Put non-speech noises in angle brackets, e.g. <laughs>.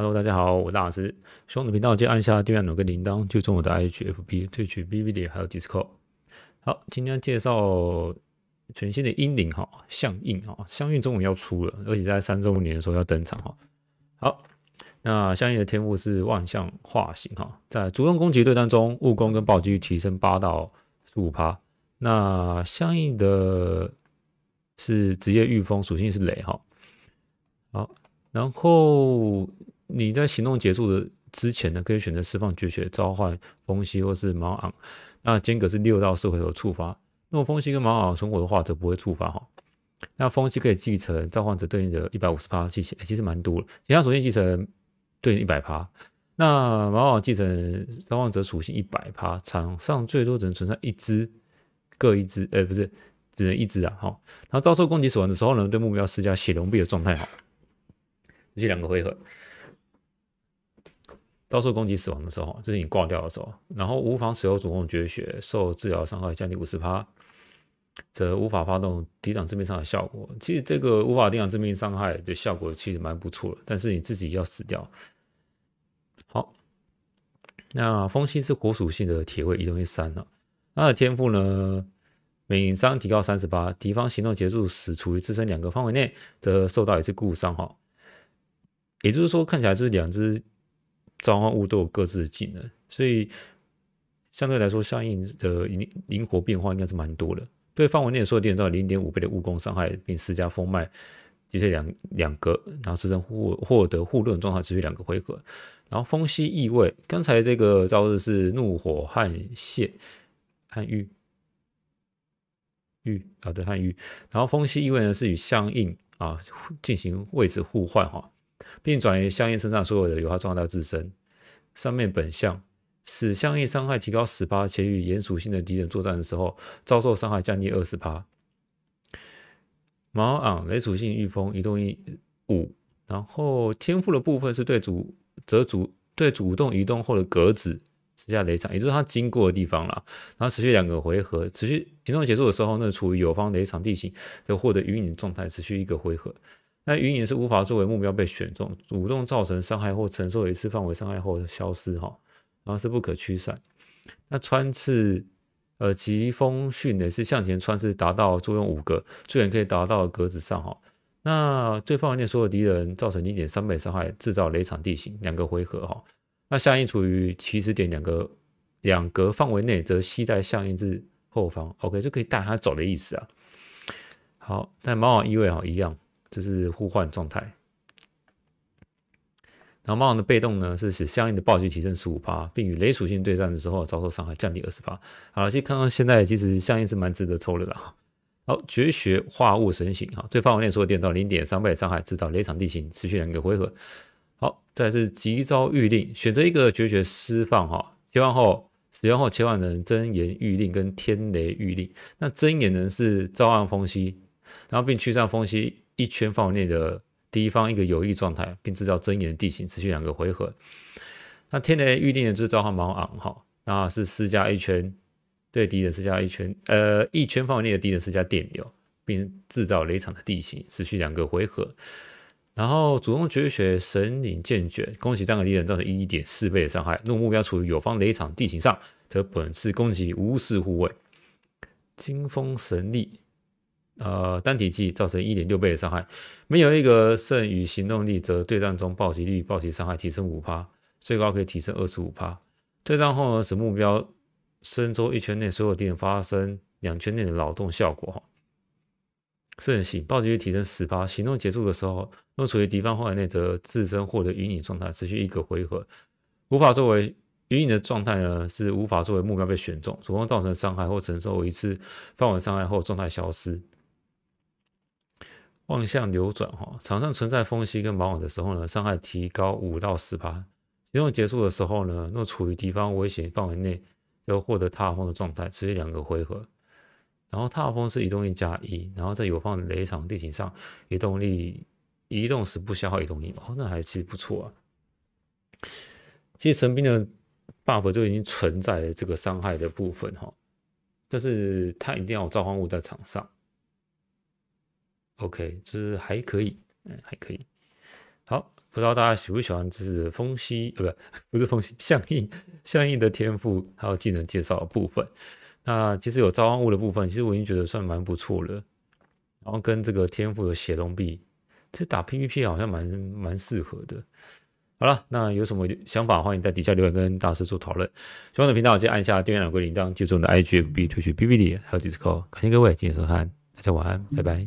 Hello，大家好，我是大师。兄弟频道，记得按下订阅钮跟铃铛，就中我的 I H F B，退去 B B 里还有 d i DISCO 好，今天介绍全新的音灵哈，相印哈，相印终于要出了，而且在三周年的时候要登场哈。好，那相印的天赋是万象化形哈，在主动攻击对战中，物攻跟暴击提升八到十五趴。那相应的，是职业御风，属性是雷哈。好，然后。你在行动结束的之前呢，可以选择释放绝学召唤风息或是毛昂，那间隔是六到四回合触发。那么风息跟毛昂，存活的话则不会触发哈。那风息可以继承召唤者对应的一百五十趴气血，其实蛮多的。其他属性继承对应一百趴。那毛昂继承召唤者属性一百趴。场上最多只能存在一只，各一只，呃，不是，只能一只啊。好，然后遭受攻击死亡的时候呢，对目标施加血溶币的状态哈，这两个回合。遭受攻击死亡的时候，就是你挂掉的时候。然后无妨使用主动绝学，受治疗伤害降低五十%，则无法发动抵挡致命伤害的效果。其实这个无法抵挡致命伤害的效果其实蛮不错的，但是你自己要死掉。好，那风信是火属性的铁位，移动一三了。他的天赋呢，每张提高三十八，敌方行动结束时，处于自身两个范围内则受到一次固伤哈。也就是说，看起来是两只。召唤物都有各自的技能，所以相对来说，相应的灵灵活变化应该是蛮多的。对，范围内的所有敌人造成零点五倍的物攻伤害，并施加风脉，直接两两个，然后自身获获得护盾状态持续两个回合。然后风息异味，刚才这个招式是怒火汉血汉玉玉啊，对汉玉。然后风息异味呢，是与相应啊进行位置互换哈。并转移相应身上所有的有害状态自身。上面本项使相应伤害提高十八，且与岩属性的敌人作战的时候，遭受伤害降低二十趴。毛昂雷属性御风移动一五，然后天赋的部分是对主则主对主动移动后的格子施下雷场，也就是他经过的地方了。然后持续两个回合，持续行动结束的时候，那处于友方雷场地形，则获得与你状态持续一个回合。那云隐是无法作为目标被选中，主动造成伤害或承受一次范围伤害后消失哈，然后是不可驱散。那穿刺呃疾风迅雷是向前穿刺，达到作用五个，最远可以达到格子上哈。那对方念所有敌人造成零点三倍伤害，制造雷场地形两个回合哈。那相应处于起始点两个两格范围内，则携带相应至后方，OK 就可以带他走的意思啊。好，但往往意味啊一样。这是互换状态，然后猫王的被动呢，是使相应的暴击提升十五%，并与雷属性对战的时候遭受伤害降低二十%。好，其实看到现在，其实相应是蛮值得抽的啦。好，绝学化物神行哈，对方王链锁电到零点三倍伤害，制造雷场地形，持续两个回合。好，再是急招预令，选择一个绝学释放哈，切换后使用后切换成真言预令跟天雷预令。那真言呢是召唤风息，然后并驱散风息。一圈范围内的敌方一个有益状态，并制造真眼的地形，持续两个回合。那天雷预定的就是召唤蛮昂哈，那是施加一圈对敌人施加一圈，呃，一圈范围内的敌人施加电流，并制造雷场的地形，持续两个回合。然后主动绝学神领剑卷，攻击单个敌人造成一点四倍的伤害。若目标处于友方雷场地形上，则本次攻击无视护卫。金风神力。呃，单体技造成一点六倍的伤害，没有一个剩余行动力，则对战中暴击率、暴击伤害提升五趴，最高可以提升二十五趴。对战后呢，使目标深周一圈内所有敌人发生两圈内的劳动效果。哈，剩行暴击率提升十趴。行动结束的时候，若处于敌方范围内，则自身获得晕影状态，持续一个回合。无法作为与影的状态呢，是无法作为目标被选中，主动造成伤害或承受一次范围伤害后，状态消失。望向流转哈，场上存在风隙跟盲网的时候呢，伤害提高五到十趴。移动结束的时候呢，若处于敌方危险范围内，就获得踏风的状态，持续两个回合。然后踏风是移动一加一，然后在友方雷场地形上，移动力移动时不消耗移动力。哦，那还其实不错啊。其实神兵的 buff 就已经存在这个伤害的部分哈，但是他一定要有召唤物在场上。OK，就是还可以，嗯，还可以。好，不知道大家喜不喜欢，就是风息，呃，不不是风息，相应 <laughs> 相应的天赋还有技能介绍的部分。那其实有召唤物的部分，其实我已经觉得算蛮不错了。然后跟这个天赋的血龙币，这打 PVP 好像蛮蛮适合的。好了，那有什么想法，欢迎在底下留言跟大师做讨论。喜欢的频道，记得按下订阅两个铃铛，记住我们的 IGFB 推剧、BBD 还有 Discord。感谢各位今天收看，大家晚安，拜拜。